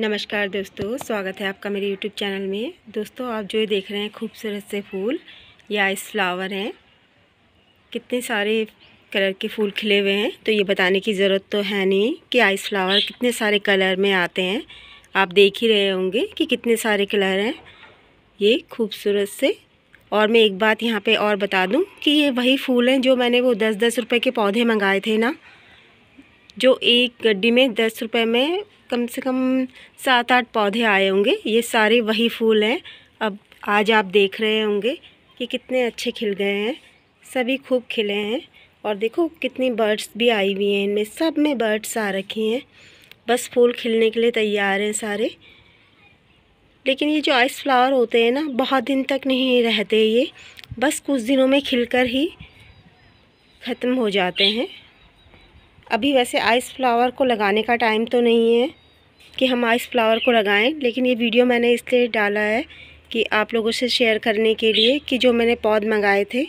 नमस्कार दोस्तों स्वागत है आपका मेरे यूट्यूब चैनल में दोस्तों आप जो ये देख रहे हैं खूबसूरत से फूल या आइस फ्लावर हैं कितने सारे कलर के फूल खिले हुए हैं तो ये बताने की ज़रूरत तो है नहीं कि आइस फ्लावर कितने सारे कलर में आते हैं आप देख ही रहे होंगे कि कितने सारे कलर हैं ये खूबसूरत से और मैं एक बात यहाँ पर और बता दूँ कि ये वही फूल हैं जो मैंने वो दस दस रुपये के पौधे मंगाए थे ना जो एक गड्डी में दस रुपये में कम से कम सात आठ पौधे आए होंगे ये सारे वही फूल हैं अब आज आप देख रहे होंगे कि कितने अच्छे खिल गए हैं सभी खूब खिले हैं और देखो कितनी बर्ड्स भी आई हुई हैं इनमें सब में बर्ड्स आ रखी हैं बस फूल खिलने के लिए तैयार हैं सारे लेकिन ये जो आइस फ्लावर होते हैं ना बहुत दिन तक नहीं रहते ये बस कुछ दिनों में खिलकर ही ख़त्म हो जाते हैं अभी वैसे आइस फ्लावर को लगाने का टाइम तो नहीं है कि हम आइस फ्लावर को लगाएं लेकिन ये वीडियो मैंने इसलिए डाला है कि आप लोगों से शेयर करने के लिए कि जो मैंने पौध मंगाए थे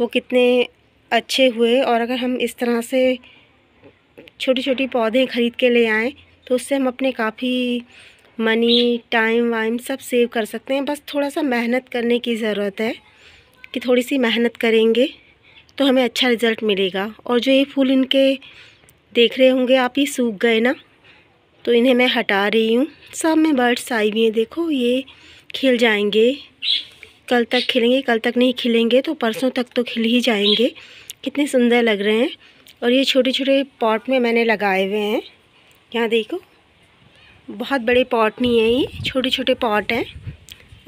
वो कितने अच्छे हुए और अगर हम इस तरह से छोटी छोटी पौधे ख़रीद के ले आएँ तो उससे हम अपने काफ़ी मनी टाइम वाइम सब सेव कर सकते हैं बस थोड़ा सा मेहनत करने की ज़रूरत है कि थोड़ी सी मेहनत करेंगे तो हमें अच्छा रिज़ल्ट मिलेगा और जो ये फूल इनके देख रहे होंगे आप ही सूख गए ना तो इन्हें मैं हटा रही हूँ सब में बर्ड्स आई हुई हैं देखो ये खिल जाएंगे कल तक खिलेंगे कल तक नहीं खिलेंगे तो परसों तक तो खिल ही जाएंगे कितने सुंदर लग रहे हैं और ये छोटे छोटे पॉट में मैंने लगाए हुए हैं यहाँ देखो बहुत बड़े पॉट नहीं हैं ये छोटे छोटे पॉट हैं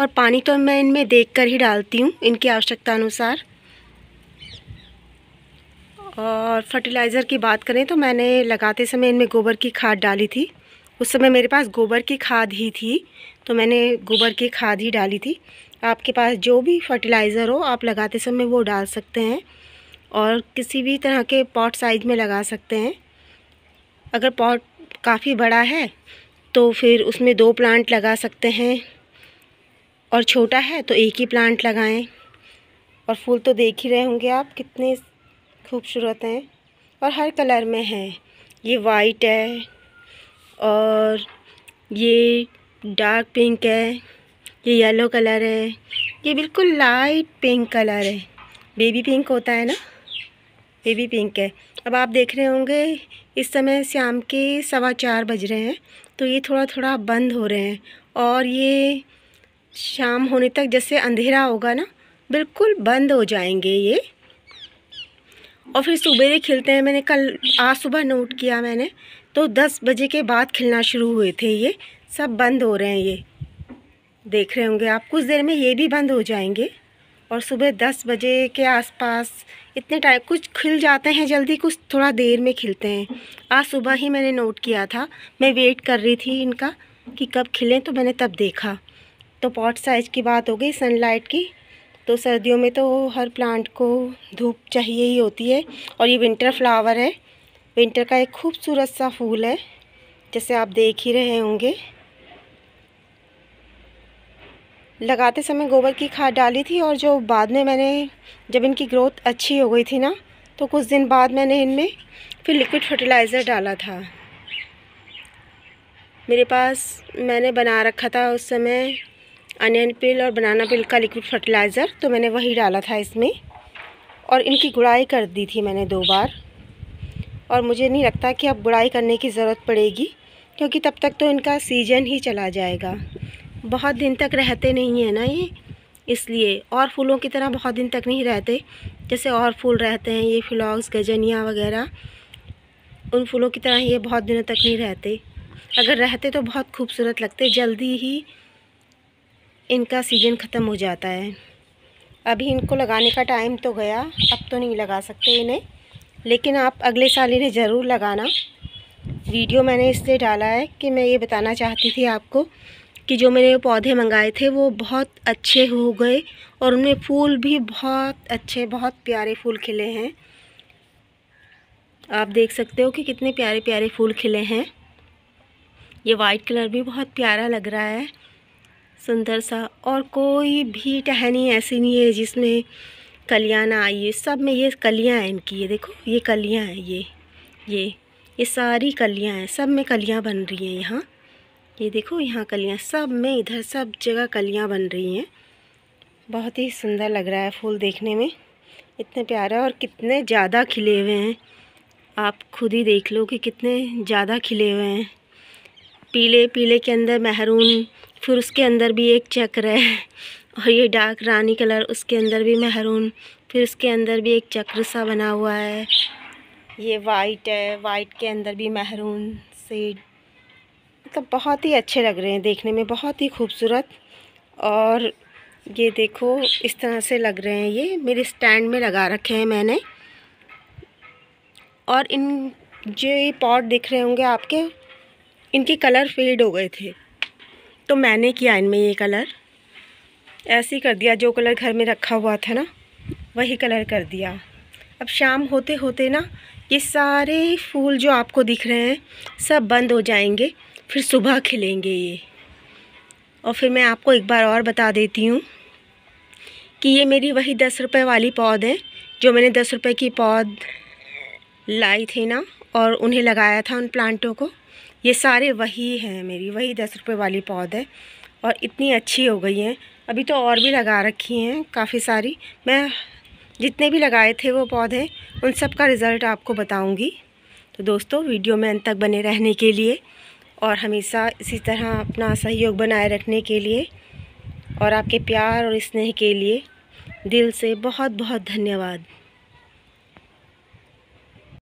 और पानी तो मैं इनमें देख कर ही डालती हूँ इनकी आवश्यकता अनुसार और फर्टिलाइज़र की बात करें तो मैंने लगाते समय इनमें गोबर की खाद डाली थी उस समय मेरे पास गोबर की खाद ही थी तो मैंने गोबर की खाद ही डाली थी आपके पास जो भी फर्टिलाइज़र हो आप लगाते समय वो डाल सकते हैं और किसी भी तरह के पॉट साइज में लगा सकते हैं अगर पॉट काफ़ी बड़ा है तो फिर उसमें दो प्लांट लगा सकते हैं और छोटा है तो एक ही प्लांट लगाएं और फूल तो देख ही रहे होंगे आप कितने खूबसूरत हैं और हर कलर में हैं ये वाइट है और ये डार्क पिंक है ये येलो कलर है ये बिल्कुल लाइट पिंक कलर है बेबी पिंक होता है ना बेबी पिंक है अब आप देख रहे होंगे इस समय शाम के सवा चार बज रहे हैं तो ये थोड़ा थोड़ा बंद हो रहे हैं और ये शाम होने तक जैसे अंधेरा होगा ना बिल्कुल बंद हो जाएंगे ये और फिर सुबह ही खिलते हैं मैंने कल आज सुबह नोट किया मैंने तो दस बजे के बाद खिलना शुरू हुए थे ये सब बंद हो रहे हैं ये देख रहे होंगे आप कुछ देर में ये भी बंद हो जाएंगे और सुबह दस बजे के आसपास इतने टाइम कुछ खिल जाते हैं जल्दी कुछ थोड़ा देर में खिलते हैं आज सुबह ही मैंने नोट किया था मैं वेट कर रही थी इनका कि कब खिलें तो मैंने तब देखा तो पॉट साइज़ की बात हो गई सनलाइट की तो सर्दियों में तो हर प्लांट को धूप चाहिए ही होती है और ये विंटर फ्लावर है विंटर का एक खूबसूरत सा फूल है जैसे आप देख ही रहे होंगे लगाते समय गोबर की खाद डाली थी और जो बाद में मैंने जब इनकी ग्रोथ अच्छी हो गई थी ना तो कुछ दिन बाद मैंने इनमें फिर लिक्विड फर्टिलाइज़र डाला था मेरे पास मैंने बना रखा था उस समय अनियन पिल और बनाना पिल का लिक्विड फर्टिलाइज़र तो मैंने वही डाला था इसमें और इनकी गुड़ाई कर दी थी मैंने दो बार और मुझे नहीं लगता कि अब गुड़ाई करने की ज़रूरत पड़ेगी क्योंकि तब तक तो इनका सीजन ही चला जाएगा बहुत दिन तक रहते नहीं है ना ये इसलिए और फूलों की तरह बहुत दिन तक नहीं रहते जैसे और फूल रहते हैं ये फ्लॉक्स गजनिया वगैरह उन फूलों की तरह ये बहुत दिनों तक नहीं रहते अगर रहते तो बहुत खूबसूरत लगते जल्दी ही इनका सीज़न ख़त्म हो जाता है अभी इनको लगाने का टाइम तो गया अब तो नहीं लगा सकते इन्हें लेकिन आप अगले साल इन्हें ज़रूर लगाना वीडियो मैंने इसलिए डाला है कि मैं ये बताना चाहती थी आपको कि जो मैंने पौधे मंगाए थे वो बहुत अच्छे हो गए और उनमें फूल भी बहुत अच्छे बहुत प्यारे फूल खिले हैं आप देख सकते हो कि कितने प्यारे प्यारे फूल खिले हैं ये वाइट कलर भी बहुत प्यारा लग रहा है सुंदर सा और कोई भी टहनी ऐसी नहीं है जिसमें कलियाँ ना आई है सब में ये कलियाँ हैं इनकी ये देखो ये कलियाँ हैं ये ये ये सारी कलियाँ हैं सब में कलियाँ बन रही हैं यहाँ ये देखो यहाँ कलियाँ सब में इधर सब जगह कलियाँ बन रही हैं बहुत ही सुंदर लग रहा है फूल देखने में इतने प्यारे और कितने ज़्यादा खिले हुए हैं आप खुद ही देख लो कि कितने ज़्यादा खिले हुए हैं पीले पीले के अंदर महरून फिर उसके अंदर भी एक चक्र है और ये डार्क रानी कलर उसके अंदर भी महरून फिर उसके अंदर भी एक चक्र सा बना हुआ है ये वाइट है वाइट के अंदर भी महरून सेड मतलब तो बहुत ही अच्छे लग रहे हैं देखने में बहुत ही खूबसूरत और ये देखो इस तरह से लग रहे हैं ये मेरे स्टैंड में लगा रखे हैं मैंने और इन जो ये पॉट दिख रहे होंगे आपके इनके कलर फेड हो गए थे तो मैंने किया इनमें ये कलर ऐसे ही कर दिया जो कलर घर में रखा हुआ था ना वही कलर कर दिया अब शाम होते होते ना ये सारे फूल जो आपको दिख रहे हैं सब बंद हो जाएंगे फिर सुबह खिलेंगे ये और फिर मैं आपको एक बार और बता देती हूँ कि ये मेरी वही दस रुपए वाली पौध है जो मैंने दस रुपए की पौध लाई थी ना और उन्हें लगाया था उन प्लांटों को ये सारे वही हैं मेरी वही दस रुपये वाली पौधे और इतनी अच्छी हो गई हैं अभी तो और भी लगा रखी हैं काफ़ी सारी मैं जितने भी लगाए थे वो पौधे उन सब का रिज़ल्ट आपको बताऊंगी तो दोस्तों वीडियो में अंत तक बने रहने के लिए और हमेशा इसी तरह अपना सहयोग बनाए रखने के लिए और आपके प्यार और स्नेह के लिए दिल से बहुत बहुत धन्यवाद